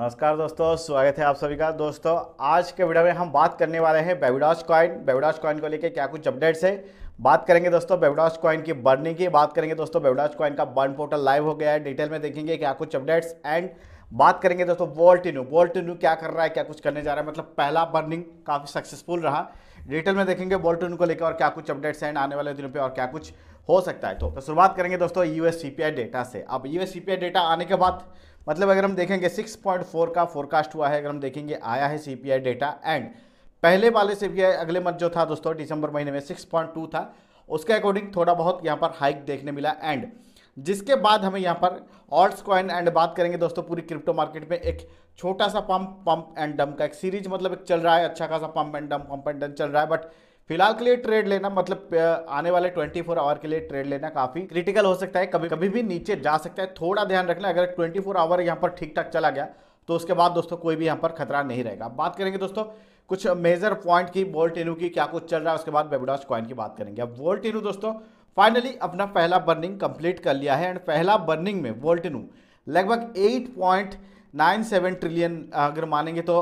नमस्कार दोस्तों स्वागत है आप सभी का दोस्तों आज के वीडियो में हम बात करने वाले हैं बेबीडॉस कॉइन बेबीडॉस कॉइन को लेके क्या कुछ अपडेट्स है बात करेंगे दोस्तों बेबीडॉस कॉइन की बर्निंग की बात करेंगे दोस्तों बेबीडॉस कॉइन का बर्न पोर्टल लाइव हो गया है डिटेल में देखेंगे क्या कुछ अपडेट्स एंड बात करेंगे दोस्तों वोल्टिनू वोल्टिनू क्या कर रहा है क्या कुछ करने जा रहा है मतलब पहला बर्निंग काफ़ी सक्सेसफुल रहा डिटेल में देखेंगे बोल्टन को लेकर और क्या कुछ अपडेट्स हैं आने वाले दिनों पर और क्या कुछ हो सकता है तो, तो शुरुआत करेंगे दोस्तों यूएस सीपीआई डेटा से अब यूएस सीपीआई डेटा आने के बाद मतलब अगर हम देखेंगे 6.4 का फोरकास्ट हुआ है अगर हम देखेंगे आया है सीपीआई डेटा एंड पहले वाले से भी अगले मंथ जो था दोस्तों दिसंबर महीने में 6.2 था उसके अकॉर्डिंग थोड़ा बहुत यहाँ पर हाइक देखने मिला एंड जिसके बाद हमें यहाँ पर ऑर्ट्स कॉइन एंड बात करेंगे दोस्तों पूरी क्रिप्टो मार्केट में एक छोटा सा पंप पंप एंड डम का एक सीरीज मतलब एक चल रहा है अच्छा खासा pump and dump pump and dump चल रहा है बट फिलहाल के लिए ट्रेड लेना मतलब आने वाले 24 फोर आवर के लिए ट्रेड लेना काफी क्रिटिकल हो सकता है कभी कभी भी नीचे जा सकता है थोड़ा ध्यान रखना अगर 24 फोर आवर यहाँ पर ठीक ठाक चला गया तो उसके बाद दोस्तों कोई भी यहाँ पर खतरा नहीं रहेगा बात करेंगे दोस्तों कुछ मेजर पॉइंट की वोल्टेनू की क्या कुछ चल रहा है उसके बाद बेबडास कॉइन की बात करेंगे अब वोल्टेनू दोस्तों फाइनली अपना पहला बर्निंग कंप्लीट कर लिया है एंड पहला बर्निंग में वोल्टेनू लगभग 8.97 ट्रिलियन अगर मानेंगे तो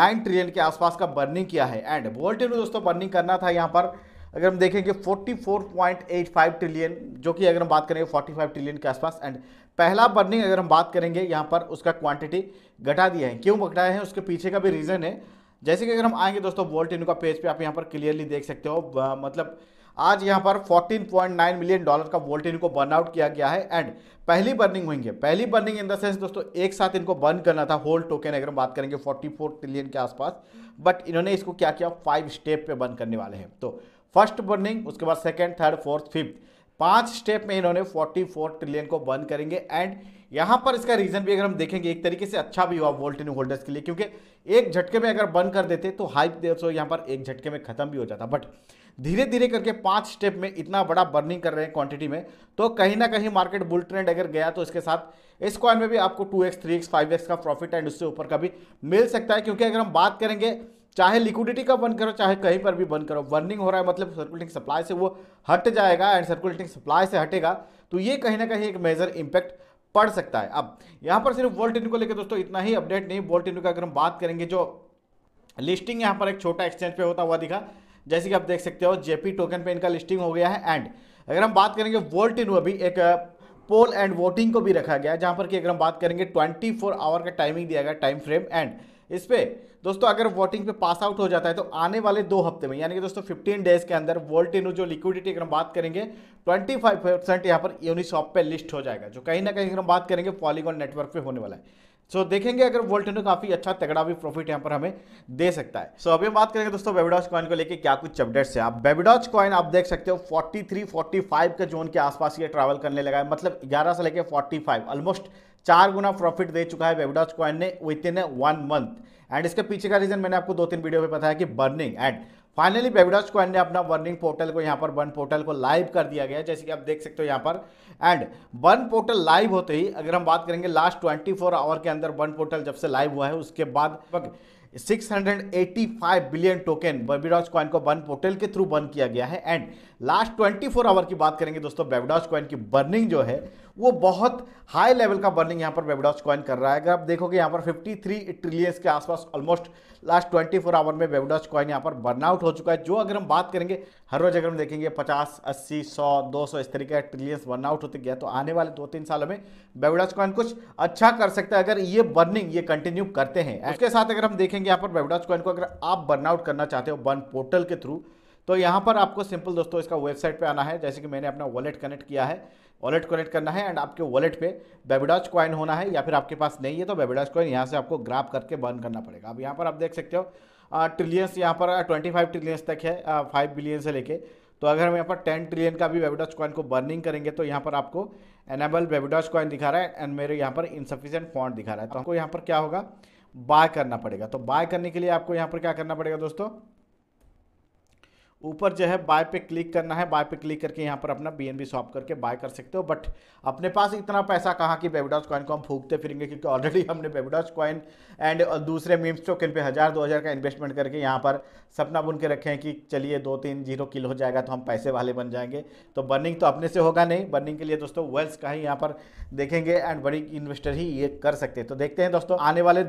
9 ट्रिलियन के आसपास का बर्निंग किया है एंड वोल्टिनो दोस्तों बर्निंग करना था यहाँ पर अगर हम देखेंगे 44.85 ट्रिलियन जो कि अगर हम बात करेंगे 45 ट्रिलियन के आसपास एंड पहला बर्निंग अगर हम बात करेंगे यहाँ पर उसका क्वांटिटी घटा दिया है क्यों घटाया है उसके पीछे का भी रीज़न है जैसे कि अगर हम आएंगे दोस्तों वोल्ट इनका पेज पे आप यहाँ पर क्लियरली देख सकते हो मतलब आज यहाँ पर 14.9 मिलियन डॉलर का वोल्ट इनको बर्नआउट किया गया है एंड पहली बर्निंग हुई है पहली बर्निंग इन द सेंस दोस्तों एक साथ इनको बर्न करना था होल टोकन अगर हम बात करेंगे 44 ट्रिलियन के आसपास बट इन्होंने इसको क्या किया फाइव स्टेप पे बर्न करने वाले हैं तो फर्स्ट बर्निंग उसके बाद सेकेंड थर्ड फोर्थ फिफ्थ पाँच स्टेप में इन्होंने 44 ट्रिलियन को बर्न करेंगे एंड यहाँ पर इसका रीजन भी अगर हम देखेंगे एक तरीके से अच्छा भी हुआ वोल्टेन होल्डर्स के लिए क्योंकि एक झटके में अगर बंद कर देते तो हाइप सो तो यहां पर एक झटके में खत्म भी हो जाता बट धीरे धीरे करके पांच स्टेप में इतना बड़ा बर्निंग कर रहे हैं क्वांटिटी में तो कहीं ना कहीं मार्केट बुल ट्रेंड अगर गया तो इसके साथ इस क्वाइन में भी आपको two x three x five x का प्रॉफिट एंड उससे ऊपर का भी मिल सकता है क्योंकि अगर हम बात करेंगे चाहे लिक्विडिटी का बंद करो चाहे कहीं पर भी बंद करो बर्निंग हो रहा है मतलब सर्कुलेटिंग सप्लाई से वो हट जाएगा एंड सर्कुलेटिंग सप्लाई से हटेगा तो ये कहीं ना कहीं एक मेजर इंपैक्ट पढ़ सकता है अब यहाँ पर सिर्फ वर्ल्ड इनू को लेकर दोस्तों इतना ही अपडेट नहीं वर्ल्ड इनू का अगर हम बात करेंगे जो लिस्टिंग यहाँ पर एक छोटा एक्सचेंज पे होता हुआ दिखा जैसे कि आप देख सकते हो जेपी टोकन पे इनका लिस्टिंग हो गया है एंड अगर हम बात करेंगे वोल्ट इन अभी एक पोल एंड वोटिंग को भी रखा गया जहां पर कि अगर हम बात करेंगे ट्वेंटी आवर का टाइमिंग दिया गया टाइम फ्रेम एंड इस पर दोस्तों अगर वोटिंग पे पास आउट हो जाता है तो आने वाले दो हफ्ते में यानी कि दोस्तों 15 डेज के अंदर वोल्टेनु जो लिक्विडिटी अगर हम बात करेंगे 25 परसेंट यहाँ पर यूनिशॉप पे लिस्ट हो जाएगा जो कहीं ना कहीं अगर हम बात करेंगे पॉलीगॉन नेटवर्क पे होने वाला है सो so, देखेंगे अगर वोल्टेनो काफी अच्छा तगड़ा भी प्रॉफिट यहाँ पर हमें दे सकता है सो so, अभी हम बात करेंगे दोस्तों बेबिडॉज कॉइन को लेके क्या कुछ अपडेट्स है आप बेबिडॉज कॉइन आप देख सकते हो 43 45 के जोन के आसपास ये ट्रैवल करने लगा है मतलब 11 से लेके 45 ऑलमोस्ट चार गुना प्रॉफिट दे चुका है बेबिडॉज कॉइन ने within a one month and इसके पीछे का रीजन मैंने आपको दो तीन वीडियो में बताया कि burning and finally baby doge coin ने अपना वर्निंग पोर्टल को यहाँ पर वन पोर्टल को लाइव कर दिया गया है जैसे कि आप देख सकते हो यहाँ पर एंड वन पोर्टल लाइव होते ही अगर हम बात करेंगे लास्ट ट्वेंटी फोर आवर के अंदर वन पोर्टल जब से लाइव हुआ है उसके बाद six hundred five billion token baby doge coin को वन पोर्टल के थ्रू बर्न किया गया है and last twenty four hour की बात करेंगे दोस्तों बेबिडॉज कॉइन की बर्निंग जो है वो बहुत हाई लेवल का बर्निंग यहाँ पर बेबडॉज कॉइन कर रहा है अगर आप देखोगे यहाँ पर 53 ट्रिलियंस के आसपास ऑलमोस्ट लास्ट 24 आवर में बेबडॉज कॉइन यहाँ पर बर्नआउट हो चुका है जो अगर हम बात करेंगे हर रोज अगर हम देखेंगे 50, 80, 100, 200 इस तरीके का ट्रिलियंस बर्नआउट होते गया तो आने वाले दो तीन सालों में बेबडॉज कॉइन कुछ अच्छा कर सकता है अगर ये बर्निंग ये कंटिन्यू करते हैं उसके साथ अगर हम देखेंगे यहाँ पर बेबडॉज कॉइन को अगर आप बर्नआउट करना चाहते हो बर्न पोर्टल के थ्रू तो यहाँ पर आपको सिंपल दोस्तों इसका वेबसाइट पे आना है जैसे कि मैंने अपना वॉलेट कनेक्ट किया है वॉलेट कनेक्ट करना है एंड आपके वॉलेट पे बेबीडॉज कॉइन होना है या फिर आपके पास नहीं है तो बेबीडॉज कॉइन यहाँ से आपको ग्राफ करके बर्न करना पड़ेगा अब यहाँ पर आप देख सकते हो ट्रिलियंस यहाँ पर ट्वेंटी फाइव ट्रिलियंस तक है फाइव बिलियन से लेके तो अगर हम यहाँ पर टेन ट्रिलियन का भी बेबीडॉज कॉइन को बर्निंग करेंगे तो यहाँ पर आपको एनेबल बेबीडॉज कॉइन दिखा रहा है एंड मेरे यहाँ पर इनसफिशेंट फॉन्ट दिखा रहा है तो आपको यहाँ पर क्या होगा बाय करना पड़ेगा तो बाय करने के लिए आपको यहाँ पर क्या करना पड़ेगा दोस्तों ऊपर जो है बाय पे क्लिक करना है बाय पे क्लिक करके यहाँ पर अपना बी एन बी शॉप करके बाय कर सकते हो बट अपने पास इतना पैसा कहाँ कि बेबीडॉस कॉइन को हम फूकते फिरेंगे क्योंकि ऑलरेडी हमने बेबीडॉस कॉइन एंड दूसरे मीम्स टोकन पे हज़ार दो हज़ार का इन्वेस्टमेंट करके यहाँ पर सपना बुन के रखे हैं कि चलिए दो तीन जीरो किल हो जाएगा तो हम पैसे वाले बन जाएंगे तो बर्निंग तो अपने से होगा नहीं बर्निंग के लिए दोस्तों वेल्स का ही यहाँ पर देखेंगे एंड बड़ी इन्वेस्टर ही ये कर सकते हैं तो देखते हैं दोस्तों आने वाले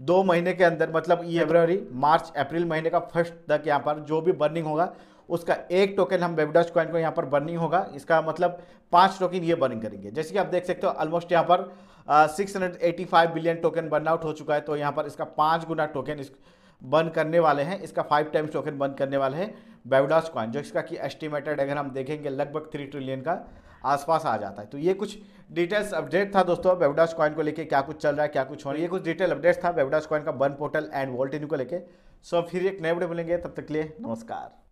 दो महीने के अंदर मतलब फरवरी मार्च अप्रैल महीने का फर्स्ट तक यहाँ पर जो भी बर्निंग होगा उसका एक टोकन हम वेबडॉच कॉइन को यहाँ पर बर्निंग होगा इसका मतलब पांच टोकन ये बर्निंग करेंगे जैसे कि आप देख सकते हो ऑलमोस्ट यहाँ पर six billion token burn out हो चुका है तो यहाँ पर इसका पाँच गुना टोकन इस बर्न करने वाले हैं इसका फाइव टाइम्स टोकन बर्न करने वाले हैं बेवडॉस कॉइन जो इसका कि एस्टिमेटेड अगर हम देखेंगे लगभग थ्री ट्रिलियन का आसपास आ जाता है तो ये कुछ डिटेल्स अपडेट था दोस्तों वेबडास कॉइन को लेके क्या कुछ चल रहा है क्या कुछ हो रहा है ये कुछ डिटेल अपडेट्स था वेबडास कॉइन का बन पोर्टल एंड वॉल्टिन को लेके सो फिर एक नए वीडियो मिलेंगे तब तक लिए नमस्कार